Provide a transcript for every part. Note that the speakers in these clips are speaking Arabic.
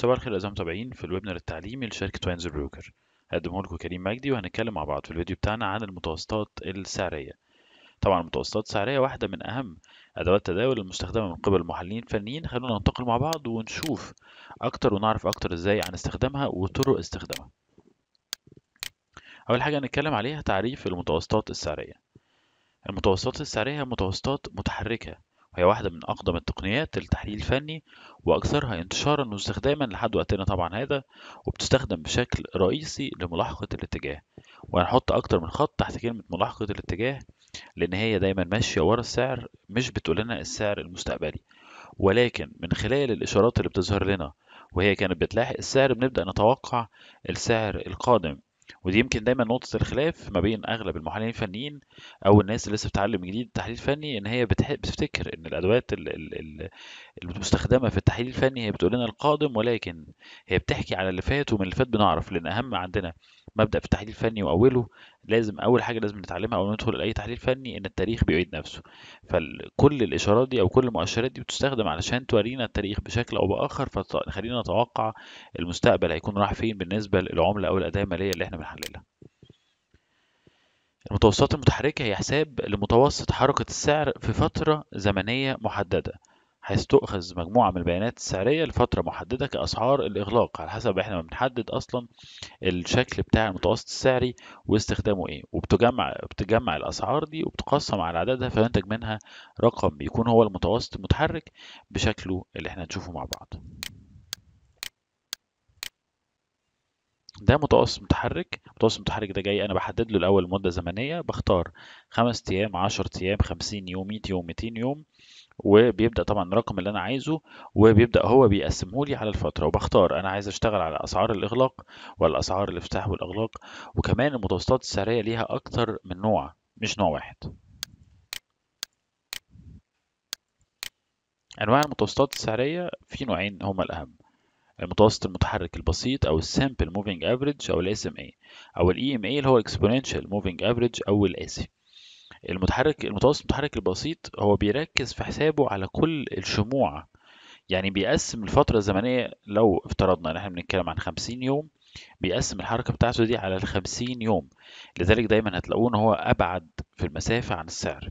صباح الخير أعزائي المتابعين في الويبنر التعليمي لشركة وينز بروكر هقدمه لكم كريم مجدي وهنتكلم مع بعض في الفيديو بتاعنا عن المتوسطات السعرية طبعا المتوسطات السعرية واحدة من أهم أدوات التداول المستخدمة من قبل محللين فنيين خلونا ننتقل مع بعض ونشوف أكتر ونعرف أكتر إزاي عن استخدامها وطرق استخدامها أول حاجة هنتكلم عليها تعريف المتوسطات السعرية المتوسطات السعرية هي متوسطات متحركة وهي واحدة من أقدم التقنيات للتحليل الفني وأكثرها انتشارا واستخداما لحد وقتنا طبعا هذا وبتستخدم بشكل رئيسي لملاحقة الاتجاه وهنحط أكتر من خط تحت كلمة ملاحقة الاتجاه لأن هي دايما ماشية ورا السعر مش بتقول لنا السعر المستقبلي ولكن من خلال الإشارات اللي بتظهر لنا وهي كانت بتلاحق السعر بنبدأ نتوقع السعر القادم ودي يمكن دايما نقطة الخلاف ما بين أغلب المحللين الفنيين أو الناس اللي لسه بتتعلم جديد التحليل الفني إن هي بتفتكر إن الأدوات المستخدمة في التحليل الفني هي بتقول لنا القادم ولكن هي بتحكي على اللي فات ومن اللي فات بنعرف لأن أهم عندنا مبدا في التحليل الفني واوله لازم اول حاجه لازم نتعلمها او ندخل لاي تحليل فني ان التاريخ بيعيد نفسه فكل الاشارات دي او كل المؤشرات دي بتستخدم علشان تورينا التاريخ بشكل او باخر فتخلينا نتوقع المستقبل هيكون راح فين بالنسبه للعمله او الاداه الماليه اللي احنا بنحللها المتوسطات المتحركة هي حساب لمتوسط حركة السعر في فترة زمنية محددة حيث تؤخذ مجموعة من البيانات السعرية لفترة محددة كأسعار الإغلاق على حسب احنا بنحدد أصلا الشكل بتاع المتوسط السعري واستخدامه إيه وبتجمع بتجمع الأسعار دي وبتقسم على عددها فينتج منها رقم بيكون هو المتوسط المتحرك بشكله اللي احنا هنشوفه مع بعض ده متوسط متحرك متوسط متحرك ده جاي انا بحدد له الاول مده زمنيه بختار خمس ايام 10 ايام 50 يوم 100 يوم 200 يوم وبيبدا طبعا الرقم اللي انا عايزه وبيبدا هو بيقسمه لي على الفتره وبختار انا عايز اشتغل على اسعار الاغلاق ولا اسعار الافتتاح والاغلاق وكمان المتوسطات السعريه ليها اكتر من نوع مش نوع واحد انواع المتوسطات السعريه في نوعين هما الاهم المتوسط المتحرك البسيط أو السامبل موفينج افريج أو ام SMA أو ام EMA اللي هو اكسبوننشال موفينج افريج أو الاسي المتحرك المتوسط المتحرك البسيط هو بيركز في حسابه على كل الشموع يعني بيقسم الفترة الزمنية لو افترضنا ان احنا بنتكلم عن 50 يوم بيقسم الحركة بتاعته دي على ال 50 يوم لذلك دايما هتلاقوه ان هو أبعد في المسافة عن السعر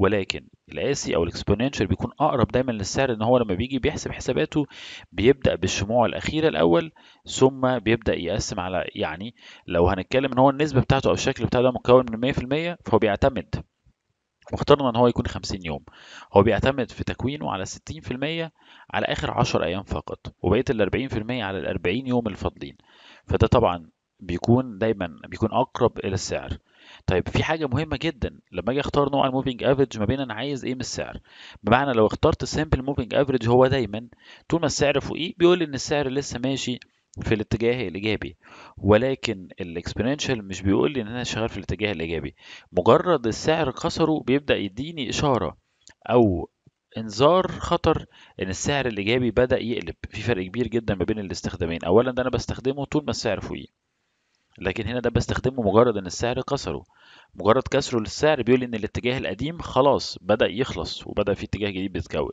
ولكن القاسي او الاكسبوننشال بيكون اقرب دايما للسعر ان هو لما بيجي بيحسب حساباته بيبدا بالشموع الاخيره الاول ثم بيبدا يقسم على يعني لو هنتكلم ان هو النسبه بتاعته او الشكل بتاعه ده مكون من 100% فهو بيعتمد واخترنا ان هو يكون 50 يوم هو بيعتمد في تكوينه على 60% على اخر 10 ايام فقط وبقيه ال 40% على ال 40 يوم الفاضلين فده طبعا بيكون دايما بيكون اقرب الى السعر طيب في حاجة مهمة جدا لما اجي اختار نوع الموفينج افريج ما بين انا عايز ايه من السعر بمعنى لو اخترت سامبل موفينج افريج هو دايما طول ما السعر فوقيه بيقول لي ان السعر لسه ماشي في الاتجاه الايجابي ولكن الاكسبوننشال مش بيقول لي ان انا شغال في الاتجاه الايجابي مجرد السعر كسره بيبدا يديني اشاره او انذار خطر ان السعر الايجابي بدا يقلب في فرق كبير جدا ما بين الاستخدامين اولا ده انا بستخدمه طول ما السعر فوقيه لكن هنا ده بستخدمه مجرد ان السعر كسره مجرد كسره للسعر بيقول ان الاتجاه القديم خلاص بدأ يخلص وبدأ في اتجاه جديد بيتكون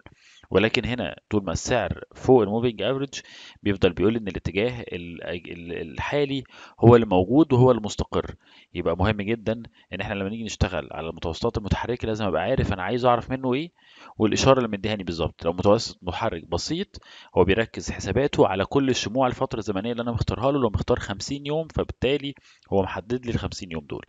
ولكن هنا طول ما السعر فوق الموفينج افريج بيفضل بيقول ان الاتجاه الحالي هو الموجود وهو المستقر يبقى مهم جدا ان احنا لما نيجي نشتغل على المتوسطات المتحركه لازم ابقى عارف انا عايز اعرف منه ايه والاشاره اللي مديهاني بالظبط لو متوسط محرك بسيط هو بيركز حساباته على كل الشموع الفتره الزمنيه اللي انا مختارها له لو مختار 50 يوم فبالتالي هو محدد لي ال 50 يوم دول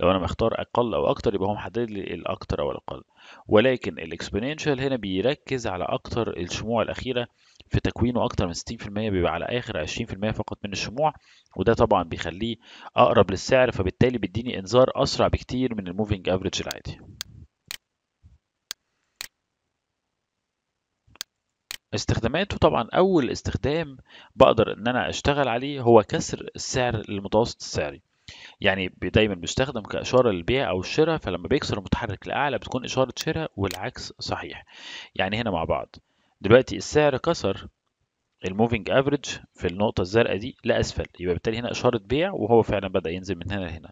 لو انا مختار اقل او اكتر يبقى هو محدد لي الاكتر او الاقل ولكن الاكسبوننشال هنا بيركز على أكتر الشموع الأخيرة في تكوينه أكتر من 60% بيبقى على آخر 20% فقط من الشموع وده طبعا بيخليه أقرب للسعر فبالتالي بيديني إنذار أسرع بكتير من الموفينج أفريج العادي. استخداماته طبعا اول استخدام بقدر ان انا اشتغل عليه هو كسر السعر المتوسط السعري يعني دايمًا بيُستخدم كإشارة للبيع أو الشراء فلمّا بيكسر المتحرك لاعلى بتكون إشارة شراء والعكس صحيح. يعني هنا مع بعض، دلوقتي السعر كسر الموفينج افريج في النقطه الزرقاء دي لاسفل يبقى بالتالي هنا اشاره بيع وهو فعلا بدا ينزل من هنا لهنا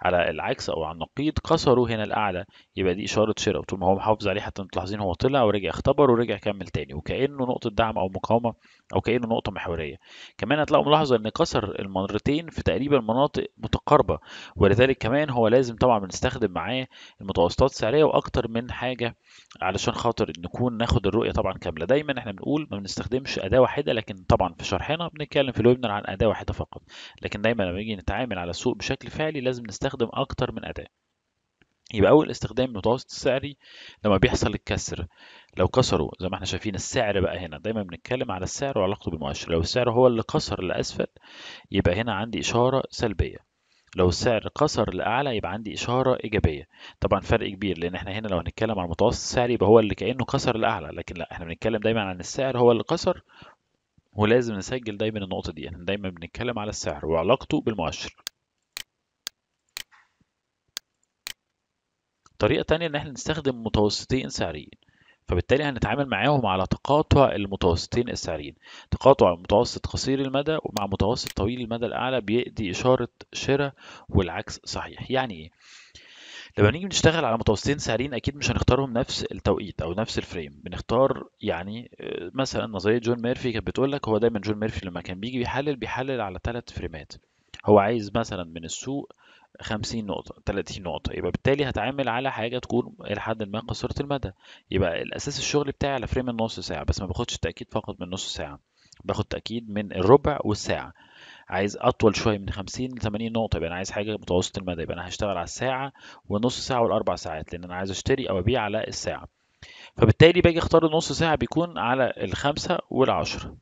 على العكس او على النقيض كسروا هنا الاعلى يبقى دي اشاره شراء طول ما هو محافظ عليه حتى تلاحظين هو طلع ورجع اختبر ورجع كمل تاني وكانه نقطه دعم او مقاومه او كانه نقطه محوريه كمان هتلاقوا ملاحظه ان كسر المرتين في تقريبا مناطق متقاربه ولذلك كمان هو لازم طبعا بنستخدم معاه المتوسطات السعريه واكتر من حاجه علشان خاطر نكون ناخد الرؤيه طبعا كامله دايما احنا بنقول ما بنستخدمش اداه واحده واحده لكن طبعا في شرحنا بنتكلم في الويبنر عن اداه واحده فقط لكن دايما لما نيجي نتعامل على السوق بشكل فعلي لازم نستخدم اكتر من اداه يبقى اول استخدام المتوسط السعري لما بيحصل الكسر لو كسروا زي ما احنا شايفين السعر بقى هنا دايما بنتكلم على السعر وعلاقته بالمؤشر لو السعر هو اللي كسر لاسفل يبقى هنا عندي اشاره سلبيه لو السعر كسر لاعلى يبقى عندي اشاره ايجابيه طبعا فرق كبير لان احنا هنا لو هنتكلم على المتوسط السعري يبقى هو اللي كانه كسر لاعلى لكن لا احنا بنتكلم دايما عن السعر هو اللي كسر ولازم نسجل دايما النقطة دي احنا دايما بنتكلم على السعر وعلاقته بالمؤشر طريقة تانية ان احنا نستخدم متوسطين سعريين فبالتالي هنتعامل معاهم على تقاطع المتوسطين السعريين تقاطع متوسط قصير المدى ومع متوسط طويل المدى الأعلى بيدي إشارة شراء والعكس صحيح يعني إيه؟ لما نيجي نشتغل على متوسطين سعرين اكيد مش هنختارهم نفس التوقيت او نفس الفريم بنختار يعني آه، مثلا نظريه جون ميرفي كانت بتقول لك هو دايما جون ميرفي لما كان بيجي بيحلل بيحلل على ثلاث فريمات هو عايز مثلا من السوق 50 نقطة 30 نقطة يبقى بالتالي هتعامل على حاجة تكون إلى حد ما قصيرة المدى يبقى الأساس الشغل بتاعي على فريم النص ساعة بس ما باخدش تأكيد فقط من نص ساعة باخد تأكيد من الربع والساعة عايز اطول شويه من 50 ل 80 نقطه يبقى انا عايز حاجه متوسط المدى يبقى انا هشتغل على الساعه ونص ساعه والاربع ساعات لان انا عايز اشتري او ابيع على الساعه فبالتالي باجي اختار النص ساعه بيكون على الخمسة والعشرة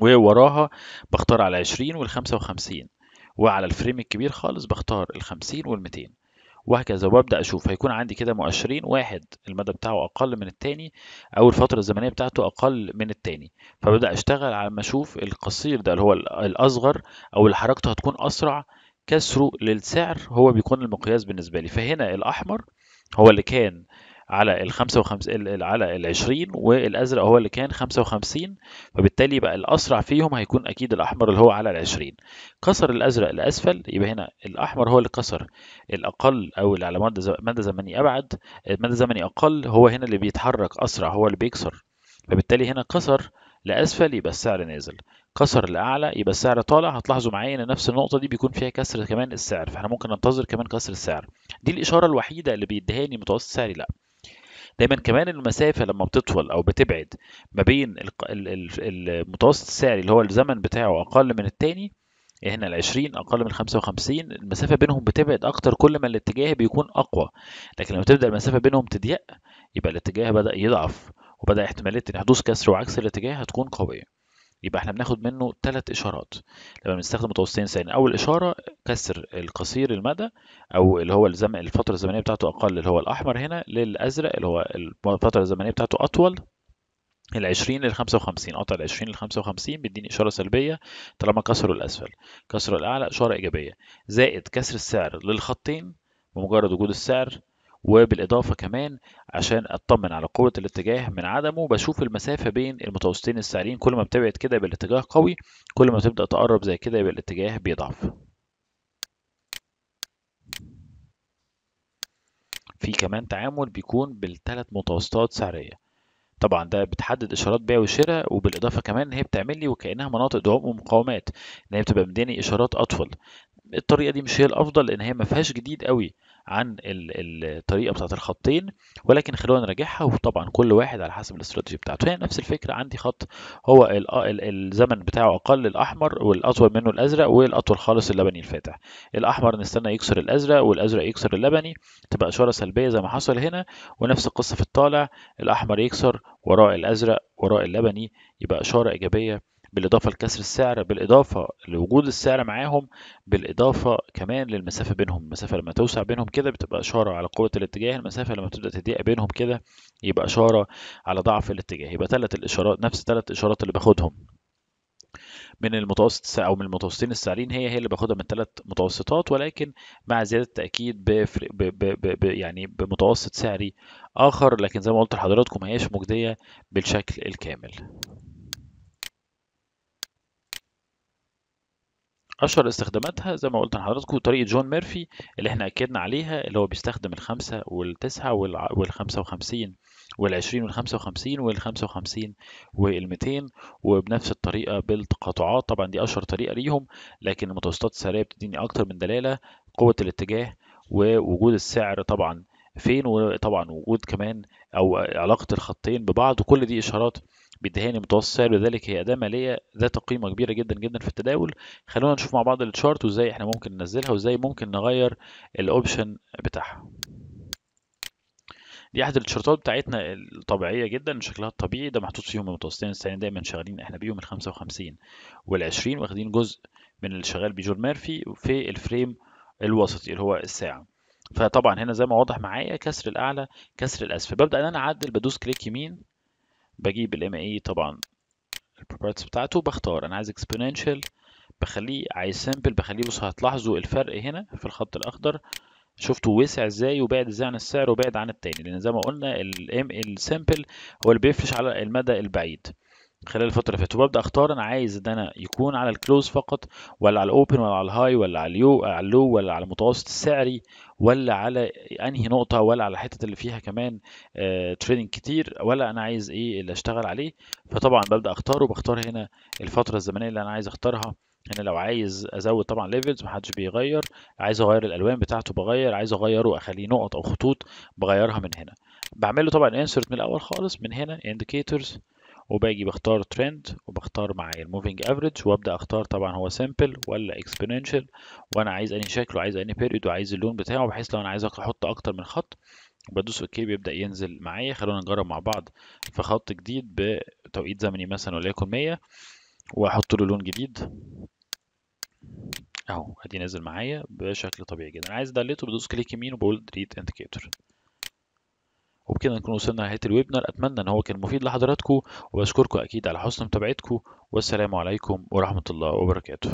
ووراها بختار على 20 وال 55 وعلى الفريم الكبير خالص بختار ال 50 وال 200 وهكذا وابدا اشوف هيكون عندي كده مؤشرين واحد المدى بتاعه اقل من التاني او الفتره الزمنيه بتاعته اقل من التاني فببدا اشتغل على ما اشوف القصير ده اللي هو الاصغر او اللي حركته هتكون اسرع كسره للسعر هو بيكون المقياس بالنسبه لي فهنا الاحمر هو اللي كان على ال 55 على ال 20 والازرق هو اللي كان 55 فبالتالي بقى الاسرع فيهم هيكون اكيد الاحمر اللي هو على ال 20 كسر الازرق لاسفل يبقى هنا الاحمر هو اللي كسر الاقل او اللي على مدى زمني ابعد مدى زمني اقل هو هنا اللي بيتحرك اسرع هو اللي بيكسر فبالتالي هنا كسر لاسفل يبقى السعر نازل كسر لاعلى يبقى السعر طالع هتلاحظوا معايا ان نفس النقطه دي بيكون فيها كسر كمان السعر فاحنا ممكن ننتظر كمان كسر السعر دي الاشاره الوحيده اللي بيديها لي متوسط سعري لا دايما كمان المسافه لما بتطول او بتبعد ما بين المتوسط السعري اللي هو الزمن بتاعه اقل من الثاني هنا ال 20 اقل من 55 المسافه بينهم بتبعد اكتر كل ما الاتجاه بيكون اقوى لكن لما تبدا المسافه بينهم تضيق يبقى الاتجاه بدا يضعف وبدا احتماليه ان حدوث كسر وعكس الاتجاه هتكون قويه يبقى احنا بناخد منه ثلاث اشارات لما بنستخدم متوسطين ساين اول اشاره كسر القصير المدى او اللي هو الزمن الفتره الزمنيه بتاعته اقل اللي هو الاحمر هنا للازرق اللي هو الفتره الزمنيه بتاعته اطول ال 20 لل 55 قطع ال 20 لل 55 بيديني اشاره سلبيه طالما كسروا الاسفل كسروا الاعلى اشاره ايجابيه زائد كسر السعر للخطين بمجرد وجود السعر وبالإضافة كمان عشان أطمن على قوة الاتجاه من عدمه بشوف المسافة بين المتوسطين السعرين كل ما بتبعد كده بالاتجاه قوي كل ما تبدأ تقرب زي كده يبقى الاتجاه بيضعف في كمان تعامل بيكون بالثلاث متوسطات سعرية طبعا ده بتحدد اشارات بيع وشراء وبالاضافه كمان ان هي بتعمل لي وكانها مناطق دعم ومقاومات ان هي بتبقى مداني اشارات اطول الطريقه دي مش هي الافضل لان هي ما فيهاش جديد قوي عن الطريقه بتاعت الخطين ولكن خلونا نراجعها وطبعا كل واحد على حسب الاستراتيجي بتاعته هنا نفس الفكره عندي خط هو الزمن بتاعه اقل الاحمر والاطول منه الازرق والاطول خالص اللبني الفاتح الاحمر نستنى يكسر الازرق والازرق يكسر اللبني تبقى اشاره سلبيه زي ما حصل هنا ونفس القصه في الطالع الاحمر يكسر وراء الازرق وراء اللبني يبقى اشاره ايجابيه بالاضافه لكسر السعر بالاضافه لوجود السعر معاهم بالاضافه كمان للمسافه بينهم المسافه لما توسع بينهم كده بتبقى اشاره على قوه الاتجاه المسافه لما تبدا تضيق بينهم كده يبقى اشاره على ضعف الاتجاه يبقى ثلاث الاشارات نفس ثلاث اشارات اللي باخدهم من المتوسط او من المتوسطين السعرين هي هي اللي باخدها من ثلاث متوسطات ولكن مع زياده التاكيد بفرق ب ب ب ب يعني بمتوسط سعري اخر لكن زي ما قلت لحضراتكم ما هياش مجديه بالشكل الكامل اشهر استخداماتها زي ما قلت لحضراتكم طريقه جون ميرفي اللي احنا اكدنا عليها اللي هو بيستخدم ال5 وال55 9 وال20 وال55 وال55 وال200 وبنفس الطريقه بالتقاطعات طبعا دي اشهر طريقه ليهم لكن المتوسطات السعريه بتديني اكتر من دلاله قوه الاتجاه ووجود السعر طبعا فين وطبعا وجود كمان او علاقه الخطين ببعض وكل دي اشارات بيديها متوسط سعر لذلك هي اداه ماليه ذات قيمه كبيره جدا جدا في التداول خلونا نشوف مع بعض التشارت وازاي احنا ممكن ننزلها وازاي ممكن نغير الاوبشن بتاعها دي احد التيشيرتات بتاعتنا الطبيعيه جدا شكلها الطبيعي ده محطوط فيهم المتوسطين السنين دايما شغالين احنا بيهم ال 55 وال 20 واخدين جزء من اللي شغال بجون ميرفي في الفريم الوسطي اللي هو الساعه فطبعا هنا زي ما واضح معايا كسر الاعلى كسر الاسفل ببدا ان انا اعدل بدوس كليك يمين بجيب الام اي e طبعا البروبرتيز بتاعته بختار انا عايز اكسبوننشال بخليه عايز سمبل بخليه بص هتلاحظوا الفرق هنا في الخط الاخضر شفتوا وسع ازاي وبعد ازاي عن السعر وبعد عن التاني لان زي ما قلنا الام السمبل هو اللي بيفرش على المدى البعيد خلال الفترة اللي فاتت وببدأ أختار أنا عايز إن أنا يكون على الكلوز فقط ولا على الأوبن ولا على الهاي ولا على اليو على اللو ولا على المتوسط السعري ولا على أنهي نقطة ولا على الحتة اللي فيها كمان آه تريدنج كتير ولا أنا عايز إيه اللي أشتغل عليه فطبعا ببدأ أختاره وبختار هنا الفترة الزمنية اللي أنا عايز أختارها انا لو عايز ازود طبعا ليفلز محدش بيغير عايز اغير الالوان بتاعته بغير عايز اغيره اخليه نقط او خطوط بغيرها من هنا بعمل له طبعا انسرت من الاول خالص من هنا indicators وباجي بختار ترند وبختار معايا الموفينج افريج وابدا اختار طبعا هو سمبل ولا اكسبوننشال وانا عايز انهي شكل وعايز انهي بيريود وعايز اللون بتاعه بحيث لو انا عايز احط اكتر من خط بدوس اوكي بيبدا ينزل معايا خلونا نجرب مع بعض في خط جديد بتوقيت زمني مثلا وليكن 100 واحط له لون جديد اهو ادي نازل معايا بشكل طبيعي جدا عايز ادلته بدوس كليك يمين وبقول ديليت انديكيتور وبكده نكون وصلنا لنهايه الويبنر اتمنى ان هو كان مفيد لحضراتكم وبشكركم اكيد على حسن متابعتكم والسلام عليكم ورحمه الله وبركاته